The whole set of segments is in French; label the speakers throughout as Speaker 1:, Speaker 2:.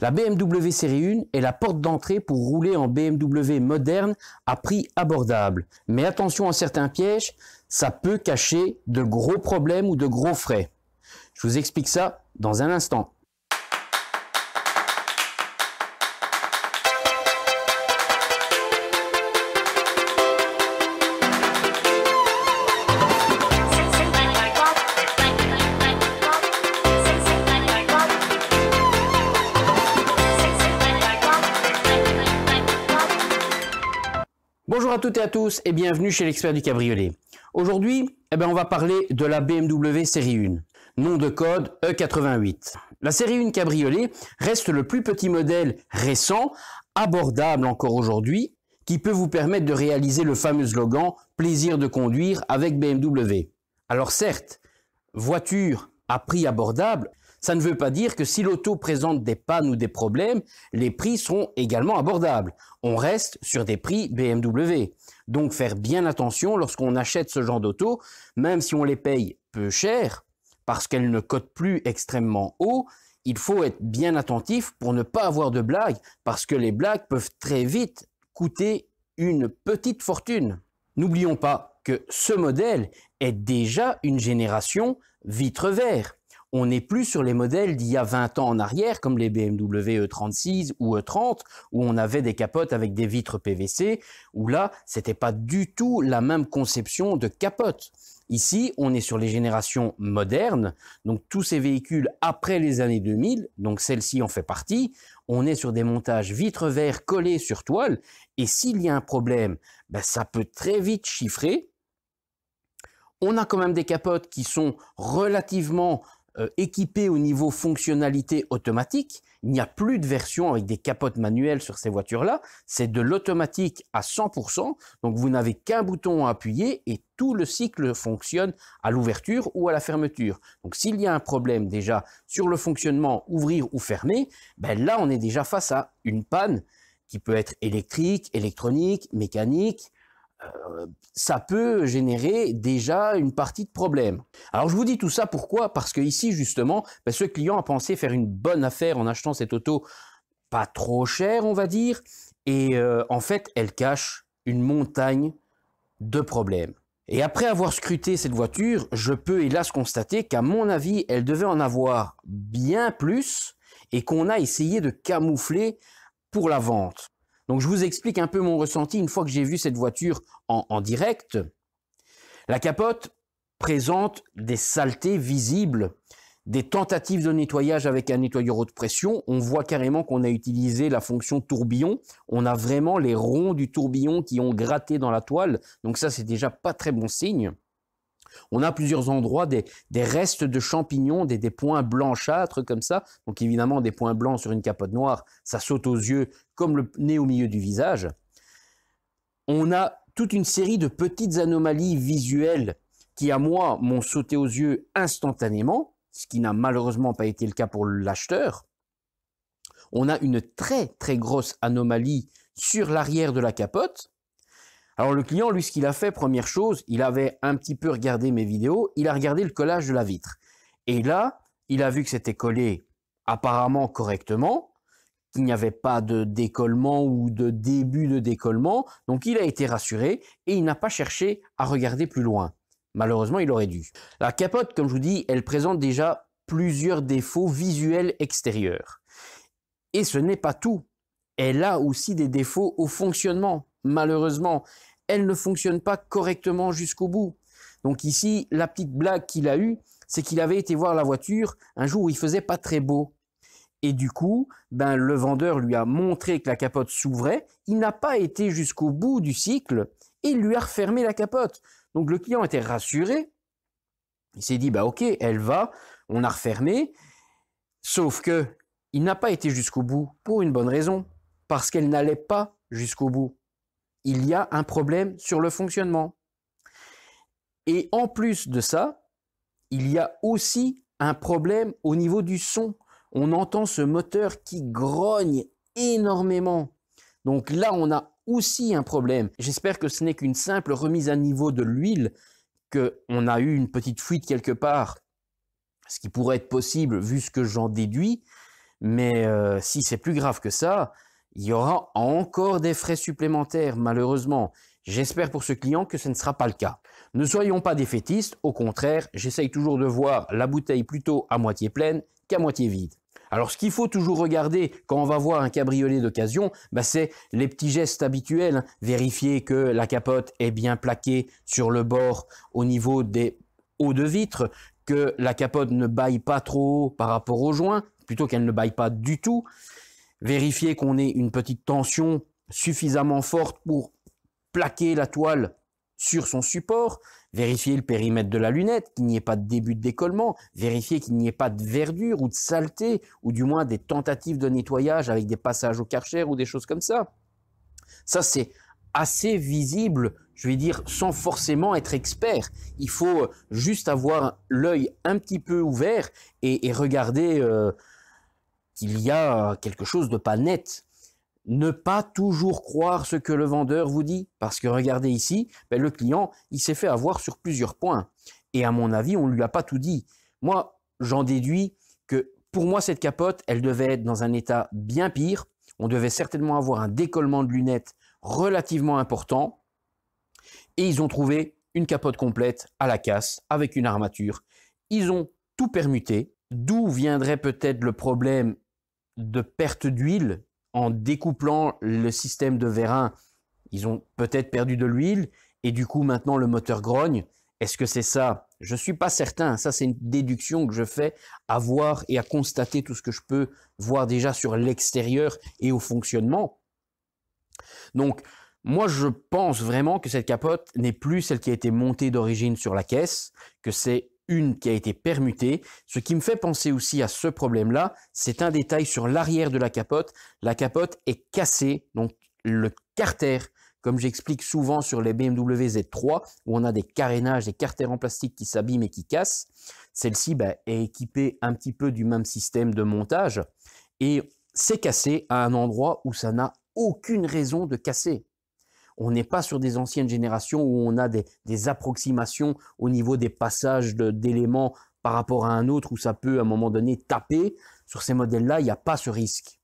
Speaker 1: La BMW série 1 est la porte d'entrée pour rouler en BMW moderne à prix abordable. Mais attention à certains pièges, ça peut cacher de gros problèmes ou de gros frais. Je vous explique ça dans un instant. à toutes et à tous et bienvenue chez l'expert du cabriolet. Aujourd'hui, eh ben, on va parler de la BMW série 1, nom de code E88. La série 1 cabriolet reste le plus petit modèle récent, abordable encore aujourd'hui, qui peut vous permettre de réaliser le fameux slogan plaisir de conduire avec BMW. Alors certes, voiture à prix abordable, ça ne veut pas dire que si l'auto présente des pannes ou des problèmes, les prix seront également abordables. On reste sur des prix BMW. Donc faire bien attention lorsqu'on achète ce genre d'auto, même si on les paye peu cher, parce qu'elles ne cotent plus extrêmement haut, il faut être bien attentif pour ne pas avoir de blagues, parce que les blagues peuvent très vite coûter une petite fortune. N'oublions pas que ce modèle est déjà une génération vitre vert on n'est plus sur les modèles d'il y a 20 ans en arrière, comme les BMW E36 ou E30, où on avait des capotes avec des vitres PVC, où là, c'était pas du tout la même conception de capote. Ici, on est sur les générations modernes, donc tous ces véhicules après les années 2000, donc celle-ci en fait partie, on est sur des montages vitres verts collés sur toile, et s'il y a un problème, ben ça peut très vite chiffrer. On a quand même des capotes qui sont relativement euh, équipé au niveau fonctionnalité automatique. Il n'y a plus de version avec des capotes manuelles sur ces voitures-là. C'est de l'automatique à 100%. Donc vous n'avez qu'un bouton à appuyer et tout le cycle fonctionne à l'ouverture ou à la fermeture. Donc s'il y a un problème déjà sur le fonctionnement ouvrir ou fermer, ben là on est déjà face à une panne qui peut être électrique, électronique, mécanique, euh, ça peut générer déjà une partie de problème. Alors je vous dis tout ça pourquoi Parce que ici justement, ben, ce client a pensé faire une bonne affaire en achetant cette auto pas trop chère, on va dire, et euh, en fait, elle cache une montagne de problèmes. Et après avoir scruté cette voiture, je peux hélas constater qu'à mon avis, elle devait en avoir bien plus et qu'on a essayé de camoufler pour la vente. Donc je vous explique un peu mon ressenti une fois que j'ai vu cette voiture en, direct. La capote présente des saletés visibles, des tentatives de nettoyage avec un nettoyeur haute pression. On voit carrément qu'on a utilisé la fonction tourbillon. On a vraiment les ronds du tourbillon qui ont gratté dans la toile. Donc ça, c'est déjà pas très bon signe. On a plusieurs endroits des, restes de champignons, des, points blanchâtres comme ça. Donc évidemment, des points blancs sur une capote noire, ça saute aux yeux comme le nez au milieu du visage. On a toute une série de petites anomalies visuelles qui, à moi, m'ont sauté aux yeux instantanément, ce qui n'a malheureusement pas été le cas pour l'acheteur. On a une très très grosse anomalie sur l'arrière de la capote, alors le client, lui, ce qu'il a fait, première chose, il avait un petit peu regardé mes vidéos, il a regardé le collage de la vitre. Et là, il a vu que c'était collé apparemment correctement, qu'il n'y avait pas de décollement ou de début de décollement, donc il a été rassuré et il n'a pas cherché à regarder plus loin. Malheureusement, il aurait dû. La capote, comme je vous dis, elle présente déjà plusieurs défauts visuels extérieurs. Et ce n'est pas tout. Elle a aussi des défauts au fonctionnement, malheureusement elle ne fonctionne pas correctement jusqu'au bout. Donc ici, la petite blague qu'il a eue, c'est qu'il avait été voir la voiture un jour où il faisait pas très beau. Et du coup, ben, le vendeur lui a montré que la capote s'ouvrait, il n'a pas été jusqu'au bout du cycle, et il lui a refermé la capote. Donc le client était rassuré, il s'est dit, bah ok, elle va, on a refermé, sauf que il n'a pas été jusqu'au bout pour une bonne raison, parce qu'elle n'allait pas jusqu'au bout il y a un problème sur le fonctionnement. Et en plus de ça, il y a aussi un problème au niveau du son. On entend ce moteur qui grogne énormément. Donc là, on a aussi un problème. J'espère que ce n'est qu'une simple remise à niveau de l'huile, qu'on a eu une petite fuite quelque part, ce qui pourrait être possible vu ce que j'en déduis. Mais euh, si c'est plus grave que ça, il y aura encore des frais supplémentaires, malheureusement. J'espère pour ce client que ce ne sera pas le cas. Ne soyons pas défaitistes, au contraire, j'essaye toujours de voir la bouteille plutôt à moitié pleine qu'à moitié vide. Alors ce qu'il faut toujours regarder quand on va voir un cabriolet d'occasion, bah, c'est les petits gestes habituels. Hein. Vérifier que la capote est bien plaquée sur le bord au niveau des hauts de vitre, que la capote ne baille pas trop par rapport au joint, plutôt qu'elle ne baille pas du tout vérifier qu'on ait une petite tension suffisamment forte pour plaquer la toile sur son support, vérifier le périmètre de la lunette, qu'il n'y ait pas de début de décollement, vérifier qu'il n'y ait pas de verdure ou de saleté, ou du moins des tentatives de nettoyage avec des passages au karcher ou des choses comme ça. Ça, c'est assez visible, je vais dire, sans forcément être expert. Il faut juste avoir l'œil un petit peu ouvert et, regarder euh, il y a euh, quelque chose de pas net. Ne pas toujours croire ce que le vendeur vous dit, parce que regardez ici, ben, le client, il s'est fait avoir sur plusieurs points. Et à mon avis, on ne lui a pas tout dit. Moi, j'en déduis que pour moi, cette capote, elle devait être dans un état bien pire. On devait certainement avoir un décollement de lunettes relativement important. Et ils ont trouvé une capote complète à la casse, avec une armature. Ils ont tout permuté, d'où viendrait peut-être le problème de perte d'huile en découplant le système de vérin. Ils ont peut-être perdu de l'huile et du coup maintenant le moteur grogne. Est-ce que c'est ça Je ne suis pas certain. Ça, c'est une déduction que je fais à voir et à constater tout ce que je peux voir déjà sur l'extérieur et au fonctionnement. Donc, moi, je pense vraiment que cette capote n'est plus celle qui a été montée d'origine sur la caisse, que c'est une qui a été permutée. Ce qui me fait penser aussi à ce problème-là, c'est un détail sur l'arrière de la capote. La capote est cassée, donc le carter, comme j'explique souvent sur les BMW Z3, où on a des carénages, des carters en plastique qui s'abîment et qui cassent. Celle-ci bah, est équipée un petit peu du même système de montage et c'est cassé à un endroit où ça n'a aucune raison de casser. On n'est pas sur des anciennes générations où on a des, approximations au niveau des passages d'éléments par rapport à un autre où ça peut à un moment donné taper. Sur ces modèles-là, il n'y a pas ce risque.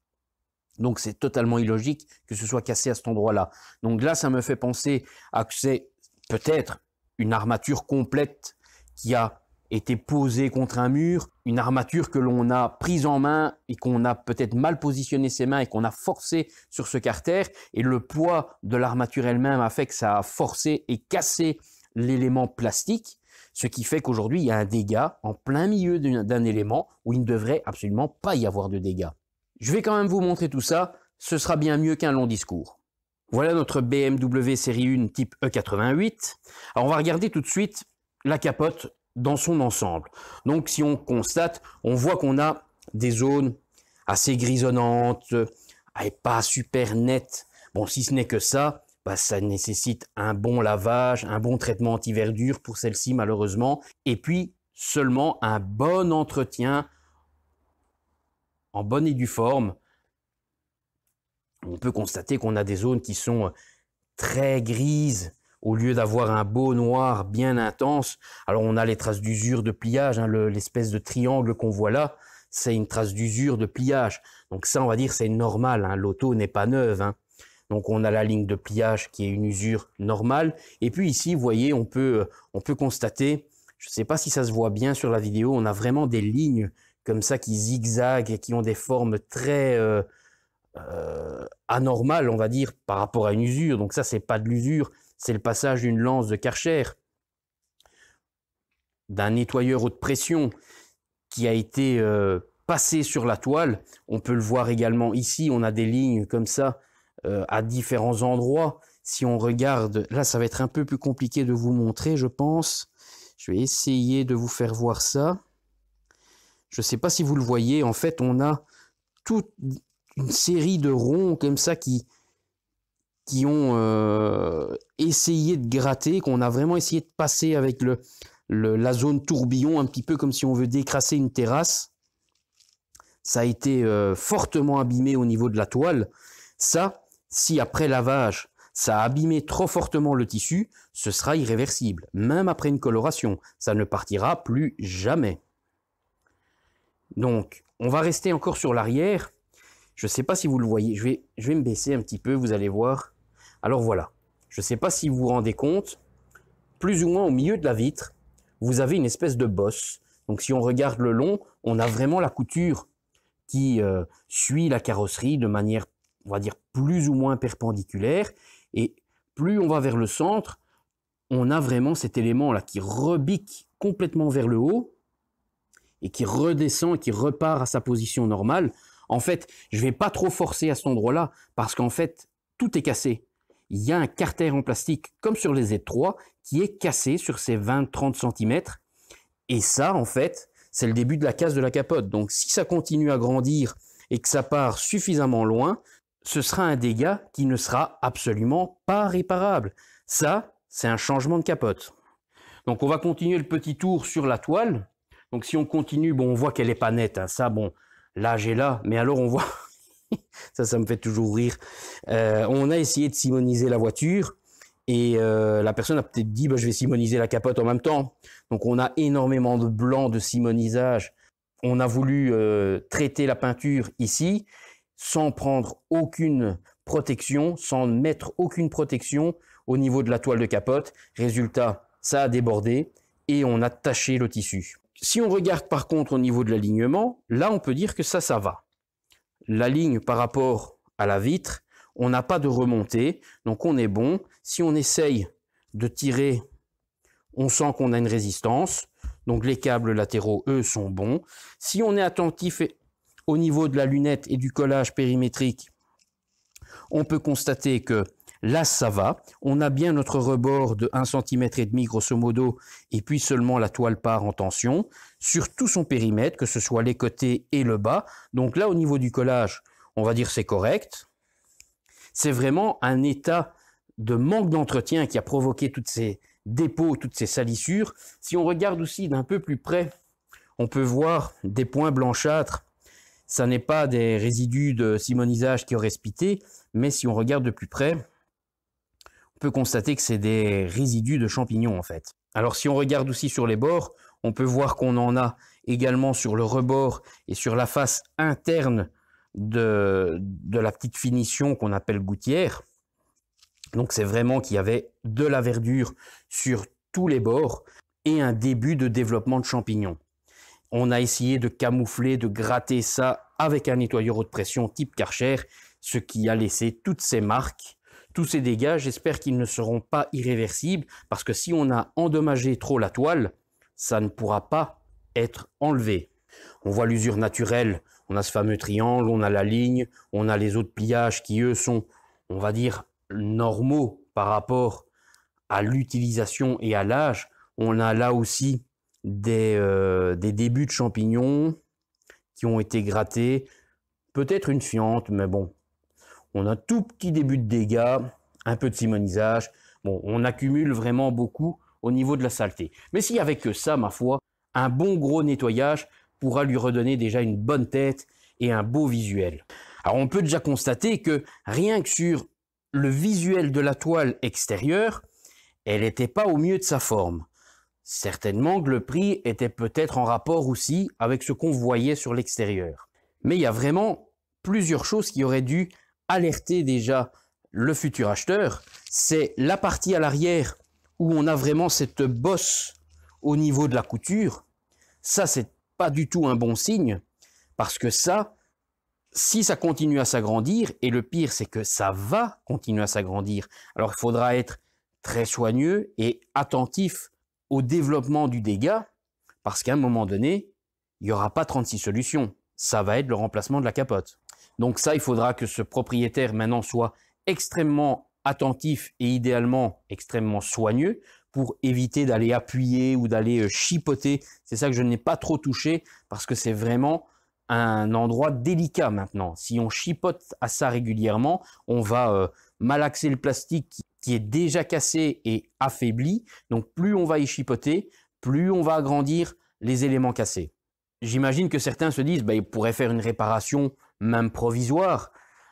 Speaker 1: Donc c'est totalement illogique que ce soit cassé à cet endroit-là. Donc là, ça me fait penser à que c'est peut-être une armature complète qui a était posé contre un mur, une armature que l'on a prise en main et qu'on a peut-être mal positionné ses mains et qu'on a forcé sur ce carter, et le poids de l'armature elle-même a fait que ça a forcé et cassé l'élément plastique, ce qui fait qu'aujourd'hui il y a un dégât en plein milieu d'un élément où il ne devrait absolument pas y avoir de dégâts. Je vais quand même vous montrer tout ça, ce sera bien mieux qu'un long discours. Voilà notre BMW série 1 type E88. Alors on va regarder tout de suite la capote dans son ensemble. Donc si on constate, on voit qu'on a des zones assez grisonnantes, et pas super nettes. Bon, si ce n'est que ça, bah, ça nécessite un bon lavage, un bon traitement anti-verdure pour celle-ci malheureusement, et puis seulement un bon entretien en bonne et due forme. On peut constater qu'on a des zones qui sont très grises, au lieu d'avoir un beau noir bien intense, alors on a les traces d'usure de pliage, hein, l'espèce de triangle qu'on voit là, c'est une trace d'usure de pliage. Donc ça, on va dire, c'est normal. Hein, l'auto n'est pas neuve. Hein. Donc on a la ligne de pliage qui est une usure normale. Et puis ici, vous voyez, on peut, on peut constater, je ne sais pas si ça se voit bien sur la vidéo, on a vraiment des lignes comme ça qui zigzaguent et qui ont des formes très euh, euh, anormales, on va dire, par rapport à une usure. Donc ça, c'est pas de l'usure, c'est le passage d'une lance de Karcher, d'un nettoyeur haute pression qui a été euh, passé sur la toile. On peut le voir également ici, on a des lignes comme ça euh, à différents endroits. Si on regarde, là ça va être un peu plus compliqué de vous montrer, je pense. Je vais essayer de vous faire voir ça. Je ne sais pas si vous le voyez, en fait on a toute une série de ronds comme ça qui, qui ont euh, essayé de gratter, qu'on a vraiment essayé de passer avec le, la zone tourbillon, un petit peu comme si on veut décrasser une terrasse. Ça a été euh, fortement abîmé au niveau de la toile. Ça, si après lavage, ça a abîmé trop fortement le tissu, ce sera irréversible, même après une coloration. Ça ne partira plus jamais. Donc, on va rester encore sur l'arrière. Je ne sais pas si vous le voyez. Je vais, je vais me baisser un petit peu, vous allez voir. Alors voilà, je ne sais pas si vous vous rendez compte, plus ou moins au milieu de la vitre, vous avez une espèce de bosse. Donc si on regarde le long, on a vraiment la couture qui euh, suit la carrosserie de manière, on va dire, plus ou moins perpendiculaire. Et plus on va vers le centre, on a vraiment cet élément-là qui rebique complètement vers le haut et qui redescend et qui repart à sa position normale. En fait, je ne vais pas trop forcer à cet endroit-là parce qu'en fait, tout est cassé il y a un carter en plastique, comme sur les Z3, qui est cassé sur ces 20-30 cm. Et ça, en fait, c'est le début de la casse de la capote. Donc si ça continue à grandir et que ça part suffisamment loin, ce sera un dégât qui ne sera absolument pas réparable. Ça, c'est un changement de capote. Donc on va continuer le petit tour sur la toile. Donc si on continue, bon, on voit qu'elle n'est pas nette. Hein. Ça, bon, là j'ai là, mais alors on voit, ça, ça me fait toujours rire. Euh, on a essayé de simoniser la voiture. Et euh, la personne a peut-être dit, bah, je vais simoniser la capote en même temps. Donc on a énormément de blanc de simonisage. On a voulu euh, traiter la peinture ici sans prendre aucune protection, sans mettre aucune protection au niveau de la toile de capote. Résultat, ça a débordé et on a taché le tissu. Si on regarde par contre au niveau de l'alignement, là on peut dire que ça, ça va la ligne par rapport à la vitre, on n'a pas de remontée, donc on est bon. Si on essaye de tirer, on sent qu'on a une résistance, donc les câbles latéraux, eux, sont bons. Si on est attentif au niveau de la lunette et du collage périmétrique, on peut constater que Là, ça va. On a bien notre rebord de 1,5 cm et demi grosso modo et puis seulement la toile part en tension sur tout son périmètre, que ce soit les côtés et le bas. Donc là, au niveau du collage, on va dire c'est correct. C'est vraiment un état de manque d'entretien qui a provoqué toutes ces dépôts, toutes ces salissures. Si on regarde aussi d'un peu plus près, on peut voir des points blanchâtres. Ça n'est pas des résidus de simonisage qui auraient spité, mais si on regarde de plus près, on peut constater que c'est des résidus de champignons en fait. Alors si on regarde aussi sur les bords, on peut voir qu'on en a également sur le rebord et sur la face interne de, de la petite finition qu'on appelle gouttière. Donc c'est vraiment qu'il y avait de la verdure sur tous les bords et un début de développement de champignons. On a essayé de camoufler, de gratter ça avec un nettoyeur haute pression type Karcher, ce qui a laissé toutes ces marques tous ces dégâts, j'espère qu'ils ne seront pas irréversibles, parce que si on a endommagé trop la toile, ça ne pourra pas être enlevé. On voit l'usure naturelle, on a ce fameux triangle, on a la ligne, on a les autres pliages qui, eux, sont, on va dire, normaux par rapport à l'utilisation et à l'âge. On a là aussi des, euh, des débuts de champignons qui ont été grattés, peut-être une fiente, mais bon, on a un tout petit début de dégâts, un peu de simonisage. on accumule vraiment beaucoup au niveau de la saleté. Mais s'il n'y avait que ça, ma foi, un bon gros nettoyage pourra lui redonner déjà une bonne tête et un beau visuel. Alors on peut déjà constater que rien que sur le visuel de la toile extérieure, elle n'était pas au mieux de sa forme. Certainement que le prix était peut-être en rapport aussi avec ce qu'on voyait sur l'extérieur. Mais il y a vraiment plusieurs choses qui auraient dû alerter déjà le futur acheteur, c'est la partie à l'arrière où on a vraiment cette bosse au niveau de la couture. Ça, c'est pas du tout un bon signe parce que ça, si ça continue à s'agrandir, et le pire, c'est que ça va continuer à s'agrandir, alors il faudra être très soigneux et attentif au développement du dégât, parce qu'à un moment donné, il n'y aura pas 36 solutions. Ça va être le remplacement de la capote. Donc ça, il faudra que ce propriétaire maintenant soit extrêmement attentif et idéalement extrêmement soigneux pour éviter d'aller appuyer ou d'aller euh, chipoter. C'est ça que je n'ai pas trop touché parce que c'est vraiment un endroit délicat maintenant. Si on chipote à ça régulièrement, on va euh, malaxer le plastique qui est déjà cassé et affaibli. Donc plus on va y chipoter, plus on va agrandir les éléments cassés. J'imagine que certains se disent, bah, il pourrait faire une réparation même provisoire.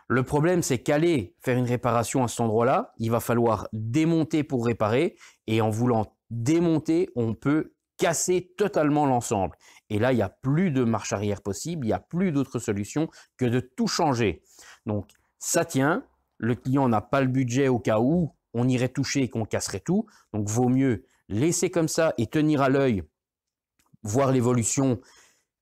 Speaker 1: Le problème, c'est qu'aller faire une réparation à cet endroit-là, il va falloir démonter pour réparer, et en voulant démonter, on peut casser totalement l'ensemble. Et là, il n'y a plus de marche arrière possible, il n'y a plus d'autre solution que de tout changer. Donc, ça tient, le client n'a pas le budget au cas où on irait toucher et qu'on casserait tout, donc vaut mieux laisser comme ça et tenir à l'œil, voir l'évolution,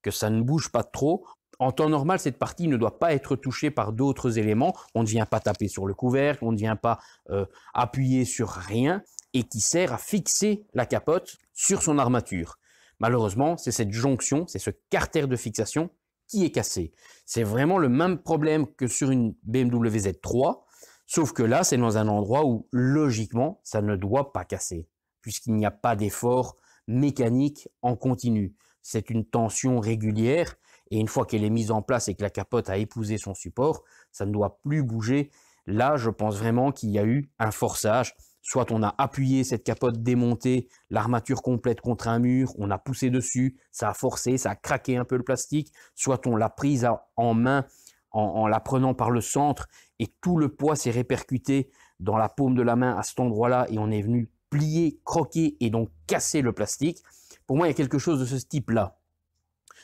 Speaker 1: que ça ne bouge pas trop, en temps normal, cette partie ne doit pas être touchée par d'autres éléments. On ne vient pas taper sur le couvercle, on ne vient pas euh, appuyer sur rien et qui sert à fixer la capote sur son armature. Malheureusement, c'est cette jonction, c'est ce carter de fixation qui est cassé. C'est vraiment le même problème que sur une BMW Z3, sauf que là, c'est dans un endroit où logiquement, ça ne doit pas casser, puisqu'il n'y a pas d'effort mécanique en continu. C'est une tension régulière et une fois qu'elle est mise en place et que la capote a épousé son support, ça ne doit plus bouger. Là, je pense vraiment qu'il y a eu un forçage. Soit on a appuyé cette capote démontée, l'armature complète contre un mur, on a poussé dessus, ça a forcé, ça a craqué un peu le plastique, soit on l'a prise en main en, en, la prenant par le centre et tout le poids s'est répercuté dans la paume de la main à cet endroit-là et on est venu plier, croquer et donc casser le plastique. Pour moi, il y a quelque chose de ce type-là.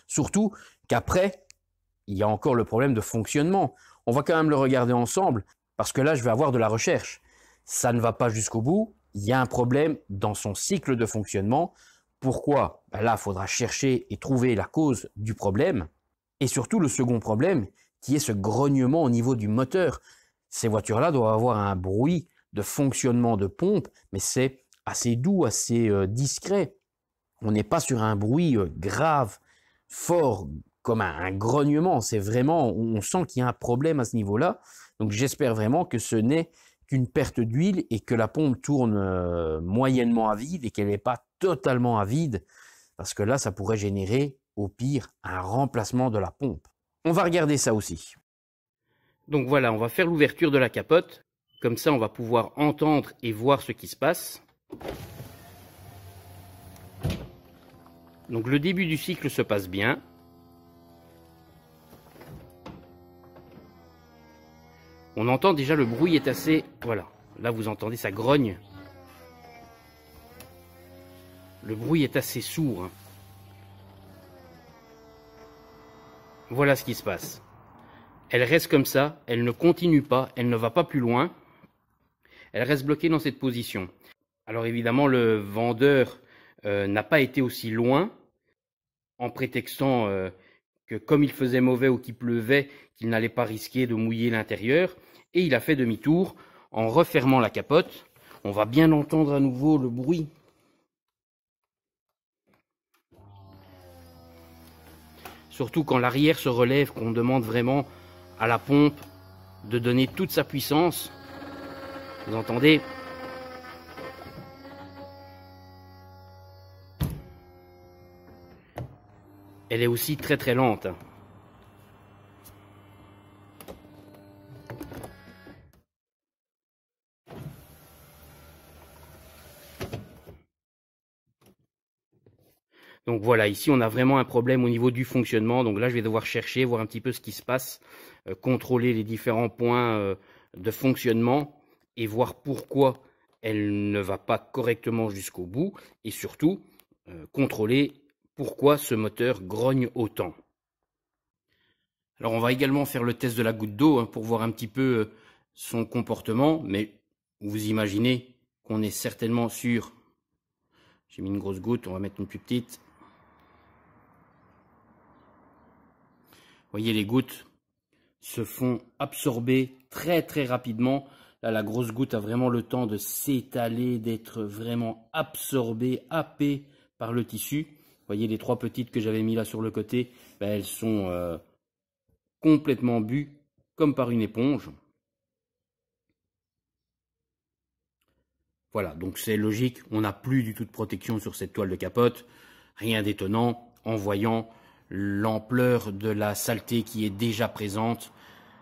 Speaker 1: Surtout, qu'après, il y a encore le problème de fonctionnement. On va quand même le regarder ensemble, parce que là, je vais avoir de la recherche. Ça ne va pas jusqu'au bout, il y a un problème dans son cycle de fonctionnement. Pourquoi ben Là, il faudra chercher et trouver la cause du problème. Et surtout, le second problème, qui est ce grognement au niveau du moteur. Ces voitures-là doivent avoir un bruit de fonctionnement de pompe, mais c'est assez doux, assez euh, discret. On n'est pas sur un bruit euh, grave, fort, comme un, grognement. C'est vraiment, on sent qu'il y a un problème à ce niveau-là. Donc j'espère vraiment que ce n'est qu'une perte d'huile et que la pompe tourne euh, moyennement à vide et qu'elle n'est pas totalement à vide, parce que là, ça pourrait générer au pire un remplacement de la pompe. On va regarder ça aussi. Donc voilà, on va faire l'ouverture de la capote. Comme ça, on va pouvoir entendre et voir ce qui se passe. Donc le début du cycle se passe bien. On entend déjà le bruit est assez... Voilà, là vous entendez ça grogne. Le bruit est assez sourd. Hein. Voilà ce qui se passe. Elle reste comme ça, elle ne continue pas, elle ne va pas plus loin. Elle reste bloquée dans cette position. Alors évidemment, le vendeur euh, n'a pas été aussi loin en prétextant euh, que comme il faisait mauvais ou qu'il pleuvait, qu'il n'allait pas risquer de mouiller l'intérieur et il a fait demi-tour en refermant la capote. On va bien entendre à nouveau le bruit. Surtout quand l'arrière se relève, qu'on demande vraiment à la pompe de donner toute sa puissance. Vous entendez Elle est aussi très très lente. Donc voilà, ici on a vraiment un problème au niveau du fonctionnement. Donc là je vais devoir chercher, voir un petit peu ce qui se passe, euh, contrôler les différents points euh, de fonctionnement et voir pourquoi elle ne va pas correctement jusqu'au bout et surtout euh, contrôler pourquoi ce moteur grogne autant. Alors on va également faire le test de la goutte d'eau hein, pour voir un petit peu son comportement, mais vous imaginez qu'on est certainement sur j'ai mis une grosse goutte, on va mettre une plus petite. voyez, les gouttes se font absorber très très rapidement. Là, la grosse goutte a vraiment le temps de s'étaler, d'être vraiment absorbée, happée par le tissu. Vous voyez, les trois petites que j'avais mis là sur le côté, ben, elles sont euh, complètement bues, comme par une éponge. Voilà, donc c'est logique, on n'a plus du tout de protection sur cette toile de capote. Rien d'étonnant en voyant l'ampleur de la saleté qui est déjà présente,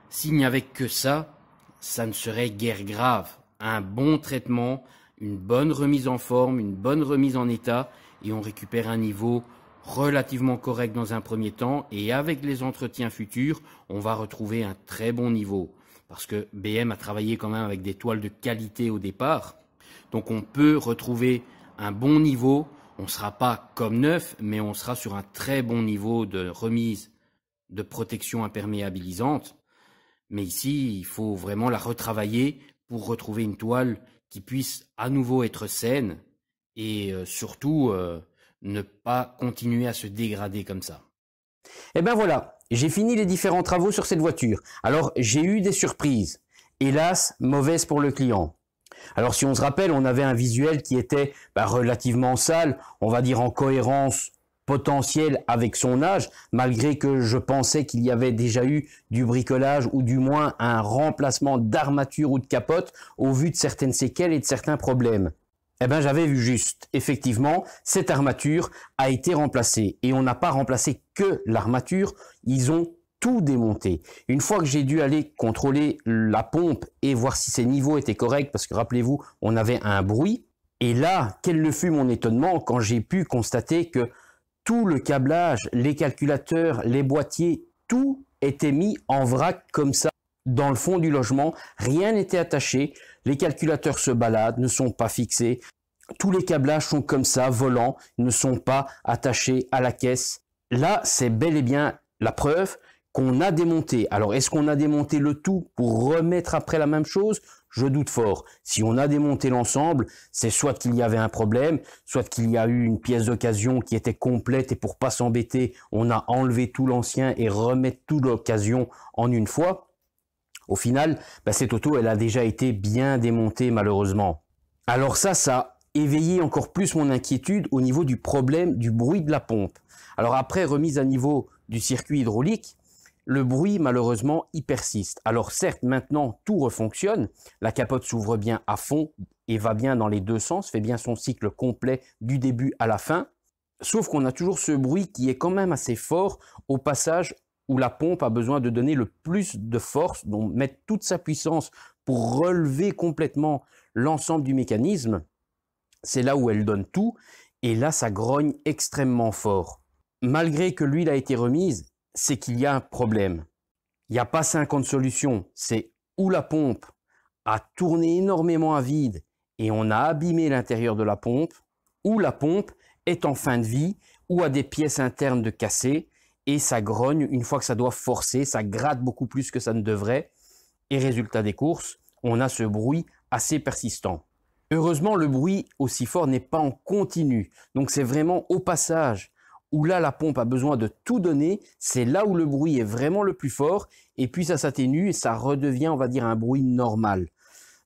Speaker 1: s'il n'y avait que ça, ça ne serait guère grave. Un bon traitement, une bonne remise en forme, une bonne remise en état, et on récupère un niveau relativement correct dans un premier temps, et avec les entretiens futurs, on va retrouver un très bon niveau. Parce que BM a travaillé quand même avec des toiles de qualité au départ, donc on peut retrouver un bon niveau on sera pas comme neuf, mais on sera sur un très bon niveau de remise de protection imperméabilisante. Mais ici, il faut vraiment la retravailler pour retrouver une toile qui puisse à nouveau être saine et euh, surtout euh, ne pas continuer à se dégrader comme ça. Eh ben voilà, j'ai fini les différents travaux sur cette voiture. Alors j'ai eu des surprises. Hélas, mauvaises pour le client. Alors si on se rappelle, on avait un visuel qui était bah, relativement sale, on va dire en cohérence potentielle avec son âge, malgré que je pensais qu'il y avait déjà eu du bricolage ou du moins un remplacement d'armature ou de capote au vu de certaines séquelles et de certains problèmes. Eh bien j'avais vu juste. Effectivement, cette armature a été remplacée. Et on n'a pas remplacé que l'armature. Ils ont démonté. Une fois que j'ai dû aller contrôler la pompe et voir si ses niveaux étaient corrects, parce que rappelez-vous, on avait un bruit. Et là, quel le fut mon étonnement quand j'ai pu constater que tout le câblage, les calculateurs, les boîtiers, tout était mis en vrac comme ça dans le fond du logement, rien n'était attaché, les calculateurs se baladent, ne sont pas fixés, tous les câblages sont comme ça, volants, ne sont pas attachés à la caisse. Là, c'est bel et bien la preuve a démonté. Alors, est-ce qu'on a démonté le tout pour remettre après la même chose Je doute fort. Si on a démonté l'ensemble, c'est soit qu'il y avait un problème, soit qu'il y a eu une pièce d'occasion qui était complète et pour pas s'embêter, on a enlevé tout l'ancien et remettre tout l'occasion en une fois. Au final, bah, cette auto, elle a déjà été bien démontée malheureusement. Alors ça, ça a éveillé encore plus mon inquiétude au niveau du problème du bruit de la pompe. Alors après remise à niveau du circuit hydraulique, le bruit malheureusement y persiste. Alors certes, maintenant tout refonctionne, la capote s'ouvre bien à fond et va bien dans les deux sens, fait bien son cycle complet du début à la fin, sauf qu'on a toujours ce bruit qui est quand même assez fort au passage où la pompe a besoin de donner le plus de force, donc mettre toute sa puissance pour relever complètement l'ensemble du mécanisme, c'est là où elle donne tout, et là ça grogne extrêmement fort. Malgré que l'huile a été remise, c'est qu'il y a un problème. Il n'y a pas 50 solutions. C'est ou la pompe a tourné énormément à vide et on a abîmé l'intérieur de la pompe, ou la pompe est en fin de vie, ou a des pièces internes de cassé et ça grogne une fois que ça doit forcer, ça gratte beaucoup plus que ça ne devrait. Et résultat des courses, on a ce bruit assez persistant. Heureusement, le bruit aussi fort n'est pas en continu. Donc c'est vraiment au passage où là la pompe a besoin de tout donner, c'est là où le bruit est vraiment le plus fort, et puis ça s'atténue et ça redevient, on va dire, un bruit normal.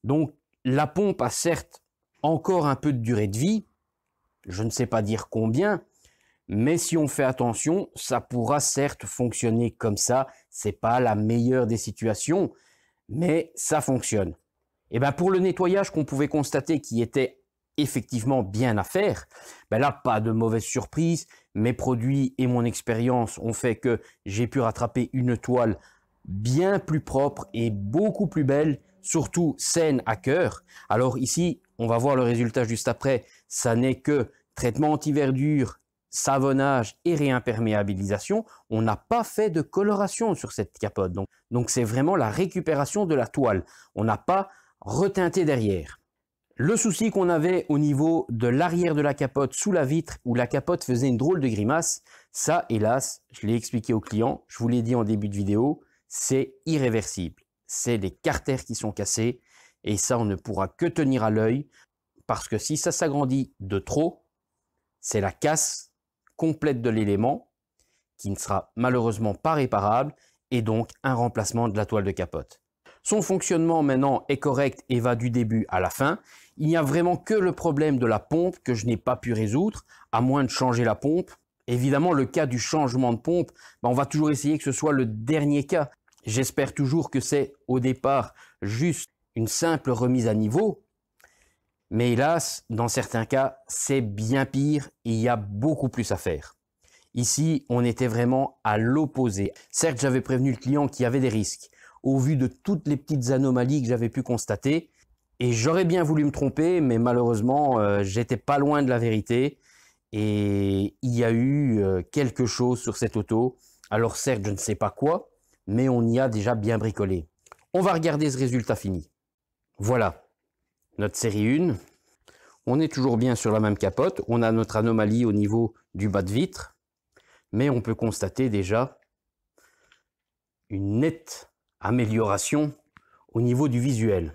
Speaker 1: Donc la pompe a certes encore un peu de durée de vie, je ne sais pas dire combien, mais si on fait attention, ça pourra certes fonctionner comme ça, c'est pas la meilleure des situations, mais ça fonctionne. Et eh ben pour le nettoyage qu'on pouvait constater qui était effectivement bien à faire, ben là, pas de mauvaise surprise. Mes produits et mon expérience ont fait que j'ai pu rattraper une toile bien plus propre et beaucoup plus belle, surtout saine à cœur. Alors ici, on va voir le résultat juste après. Ça n'est que traitement anti-verdure, savonnage et réimperméabilisation, on n'a pas fait de coloration sur cette capote. Donc c'est vraiment la récupération de la toile. On n'a pas retinté derrière. Le souci qu'on avait au niveau de l'arrière de la capote sous la vitre où la capote faisait une drôle de grimace, ça hélas, je l'ai expliqué au client, je vous l'ai dit en début de vidéo, c'est irréversible. C'est les carters qui sont cassés et ça on ne pourra que tenir à l'œil parce que si ça s'agrandit de trop, c'est la casse complète de l'élément qui ne sera malheureusement pas réparable et donc un remplacement de la toile de capote. Son fonctionnement maintenant est correct et va du début à la fin. Il n'y a vraiment que le problème de la pompe que je n'ai pas pu résoudre, à moins de changer la pompe. Évidemment, le cas du changement de pompe, ben, on va toujours essayer que ce soit le dernier cas. J'espère toujours que c'est au départ juste une simple remise à niveau. Mais hélas, dans certains cas, c'est bien pire et il y a beaucoup plus à faire. Ici, on était vraiment à l'opposé. Certes, j'avais prévenu le client qu'il y avait des risques. Au vu de toutes les petites anomalies que j'avais pu constater, et j'aurais bien voulu me tromper, mais malheureusement, euh, j'étais pas loin de la vérité. Et il y a eu euh, quelque chose sur cette auto. Alors certes, je ne sais pas quoi, mais on y a déjà bien bricolé. On va regarder ce résultat fini. Voilà, notre série 1. On est toujours bien sur la même capote. On a notre anomalie au niveau du bas de vitre. Mais on peut constater déjà une nette amélioration au niveau du visuel.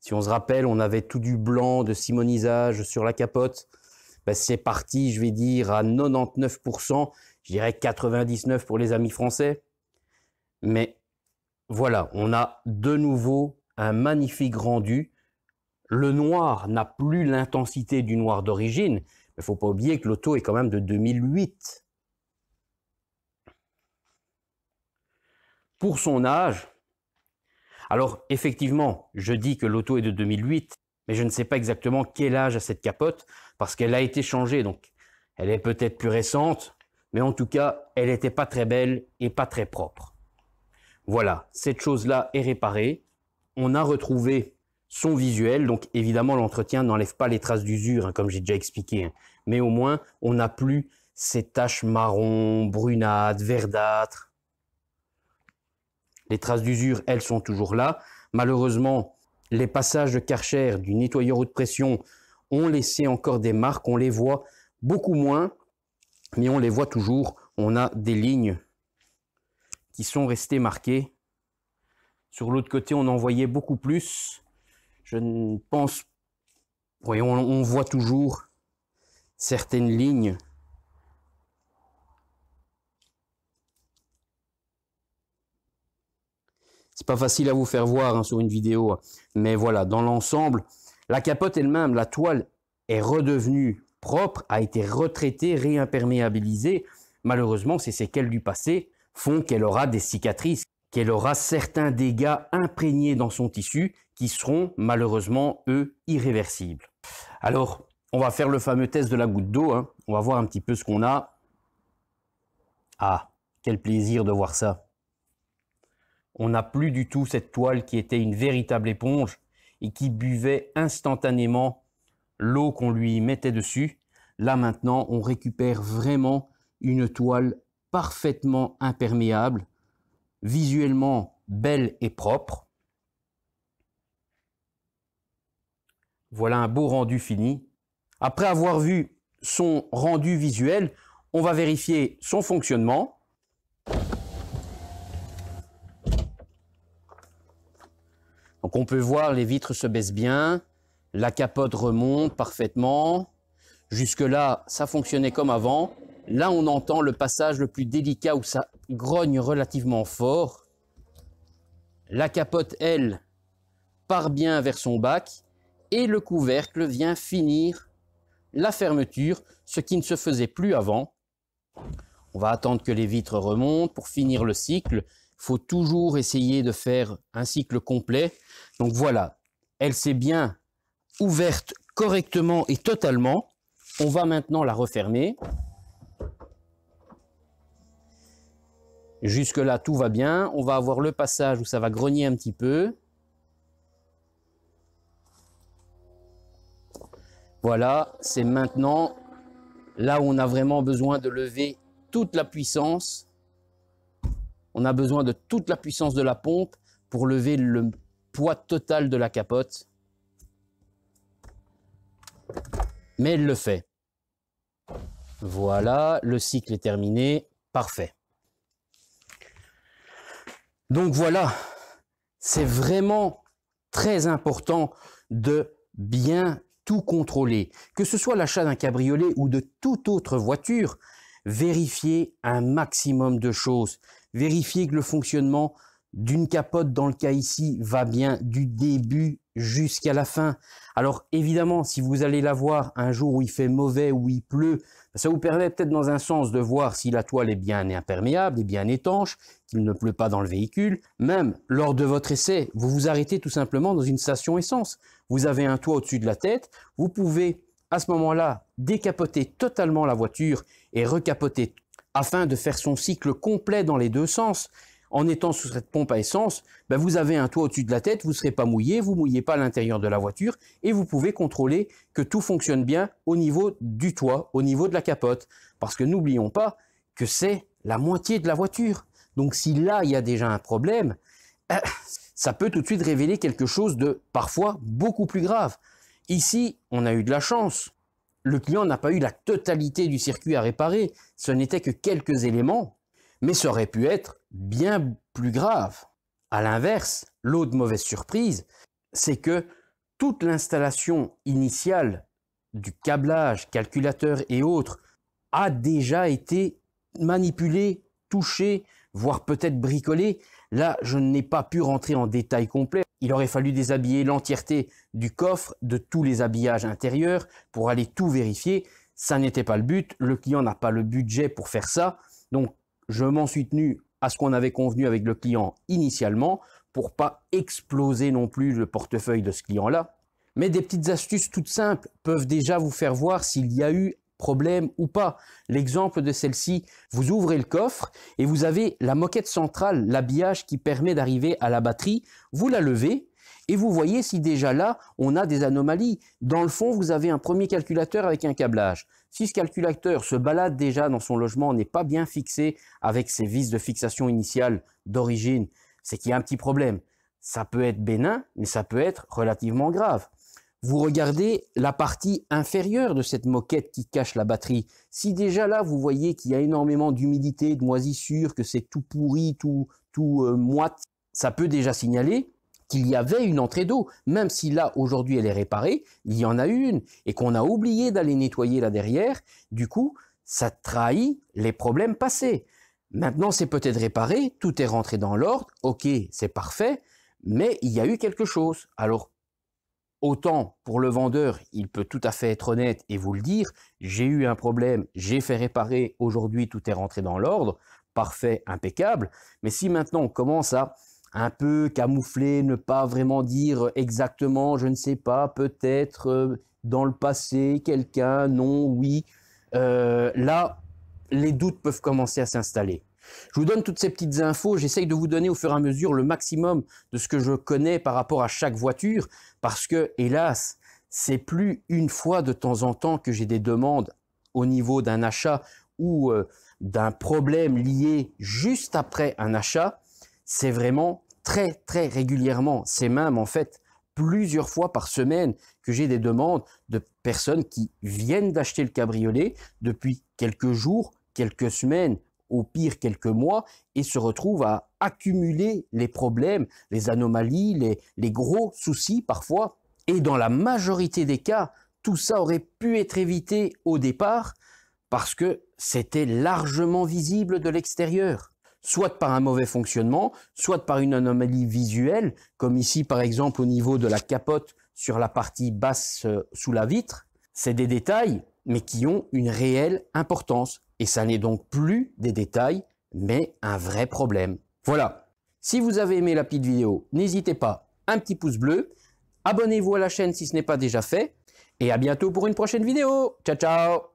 Speaker 1: Si on se rappelle, on avait tout du blanc de simonisage sur la capote. Ben, c'est parti, je vais dire, à 99%, je dirais 99% pour les amis français. Mais voilà, on a de nouveau un magnifique rendu. Le noir n'a plus l'intensité du noir d'origine, mais il faut pas oublier que l'auto est quand même de 2008. Pour son âge, alors effectivement, je dis que l'auto est de 2008, mais je ne sais pas exactement quel âge a cette capote, parce qu'elle a été changée, donc elle est peut-être plus récente, mais en tout cas, elle n'était pas très belle et pas très propre. Voilà, cette chose-là est réparée. On a retrouvé son visuel, donc évidemment l'entretien n'enlève pas les traces d'usure, hein, comme j'ai déjà expliqué, hein. mais au moins on n'a plus ces taches marron, brunâtre, verdâtre, les traces d'usure, elles sont toujours là. Malheureusement, les passages de Karcher, du nettoyeur haute pression, ont laissé encore des marques. On les voit beaucoup moins, mais on les voit toujours. On a des lignes qui sont restées marquées. Sur l'autre côté, on en voyait beaucoup plus. Je ne pense... voyons, on voit toujours certaines lignes C'est pas facile à vous faire voir hein, sur une vidéo, mais voilà, dans l'ensemble, la capote elle-même, la toile est redevenue propre, a été retraitée, réimperméabilisée. Malheureusement, ces séquelles du passé font qu'elle aura des cicatrices, qu'elle aura certains dégâts imprégnés dans son tissu qui seront malheureusement, eux, irréversibles. Alors, on va faire le fameux test de la goutte d'eau. Hein. On va voir un petit peu ce qu'on a. Ah, quel plaisir de voir ça. On n'a plus du tout cette toile qui était une véritable éponge et qui buvait instantanément l'eau qu'on lui mettait dessus. Là maintenant, on récupère vraiment une toile parfaitement imperméable, visuellement belle et propre. Voilà un beau rendu fini. Après avoir vu son rendu visuel, on va vérifier son fonctionnement. Donc on peut voir, les vitres se baissent bien, la capote remonte parfaitement. Jusque-là, ça fonctionnait comme avant. Là, on entend le passage le plus délicat où ça grogne relativement fort. La capote, elle, part bien vers son bac et le couvercle vient finir la fermeture, ce qui ne se faisait plus avant. On va attendre que les vitres remontent pour finir le cycle faut toujours essayer de faire un cycle complet. Donc voilà, elle s'est bien ouverte correctement et totalement. On va maintenant la refermer. Jusque-là, tout va bien. On va avoir le passage où ça va grogner un petit peu. Voilà, c'est maintenant là où on a vraiment besoin de lever toute la puissance on a besoin de toute la puissance de la pompe pour lever le poids total de la capote. Mais elle le fait. Voilà, le cycle est terminé. Parfait. Donc voilà, c'est vraiment très important de bien tout contrôler. Que ce soit l'achat d'un cabriolet ou de toute autre voiture, vérifiez un maximum de choses vérifier que le fonctionnement d'une capote dans le cas ici va bien du début jusqu'à la fin. Alors évidemment, si vous allez la voir un jour où il fait mauvais, où il pleut, ça vous permet peut-être dans un sens de voir si la toile est bien imperméable, est bien étanche, qu'il ne pleut pas dans le véhicule. Même lors de votre essai, vous vous arrêtez tout simplement dans une station essence. Vous avez un toit au-dessus de la tête, vous pouvez à ce moment-là décapoter totalement la voiture et recapoter afin de faire son cycle complet dans les deux sens, en étant sous cette pompe à essence, ben, vous avez un toit au-dessus de la tête, vous ne serez pas mouillé, vous ne mouillez pas l'intérieur de la voiture et vous pouvez contrôler que tout fonctionne bien au niveau du toit, au niveau de la capote. Parce que n'oublions pas que c'est la moitié de la voiture. Donc si là, il y a déjà un problème, ça peut tout de suite révéler quelque chose de parfois beaucoup plus grave. Ici, on a eu de la chance le client n'a pas eu la totalité du circuit à réparer, ce n'était que quelques éléments, mais ça aurait pu être bien plus grave. A l'inverse, l'autre mauvaise surprise, c'est que toute l'installation initiale du câblage, calculateur et autres a déjà été manipulée, touchée, voire peut-être bricolée Là, je n'ai pas pu rentrer en détail complet. Il aurait fallu déshabiller l'entièreté du coffre, de tous les habillages intérieurs, pour aller tout vérifier. Ça n'était pas le but. Le client n'a pas le budget pour faire ça. Donc, je m'en suis tenu à ce qu'on avait convenu avec le client initialement pour pas exploser non plus le portefeuille de ce client-là. Mais des petites astuces toutes simples peuvent déjà vous faire voir s'il y a eu problème ou pas. L'exemple de celle-ci, vous ouvrez le coffre et vous avez la moquette centrale, l'habillage qui permet d'arriver à la batterie, vous la levez et vous voyez si déjà là, on a des anomalies. Dans le fond, vous avez un premier calculateur avec un câblage. Si ce calculateur se balade déjà dans son logement, n'est pas bien fixé avec ses vis de fixation initiale d'origine, c'est qu'il y a un petit problème. Ça peut être bénin, mais ça peut être relativement grave vous regardez la partie inférieure de cette moquette qui cache la batterie. Si déjà là, vous voyez qu'il y a énormément d'humidité, de moisissure, que c'est tout pourri, tout, tout euh, moite, ça peut déjà signaler qu'il y avait une entrée d'eau. Même si là, aujourd'hui, elle est réparée, il y en a une et qu'on a oublié d'aller nettoyer là derrière. Du coup, ça trahit les problèmes passés. Maintenant, c'est peut-être réparé, tout est rentré dans l'ordre, ok, c'est parfait, mais il y a eu quelque chose. Alors, Autant pour le vendeur, il peut tout à fait être honnête et vous le dire, j'ai eu un problème, j'ai fait réparer, aujourd'hui tout est rentré dans l'ordre, parfait, impeccable. Mais si maintenant on commence à un peu camoufler, ne pas vraiment dire exactement, je ne sais pas, peut-être euh, dans le passé, quelqu'un, non, oui, euh, là, les doutes peuvent commencer à s'installer. Je vous donne toutes ces petites infos, j'essaye de vous donner au fur et à mesure le maximum de ce que je connais par rapport à chaque voiture, parce que, hélas, c'est plus une fois de temps en temps que j'ai des demandes au niveau d'un achat ou euh, d'un problème lié juste après un achat, c'est vraiment très très régulièrement, c'est même en fait plusieurs fois par semaine que j'ai des demandes de personnes qui viennent d'acheter le cabriolet depuis quelques jours, quelques semaines, au pire quelques mois, et se retrouve à accumuler les problèmes, les anomalies, les, les gros soucis parfois. Et dans la majorité des cas, tout ça aurait pu être évité au départ parce que c'était largement visible de l'extérieur soit par un mauvais fonctionnement, soit par une anomalie visuelle, comme ici par exemple au niveau de la capote sur la partie basse euh, sous la vitre. C'est des détails, mais qui ont une réelle importance. Et ça n'est donc plus des détails, mais un vrai problème. Voilà. Si vous avez aimé la petite vidéo, n'hésitez pas, un petit pouce bleu, abonnez-vous à la chaîne si ce n'est pas déjà fait, et à bientôt pour une prochaine vidéo. Ciao ciao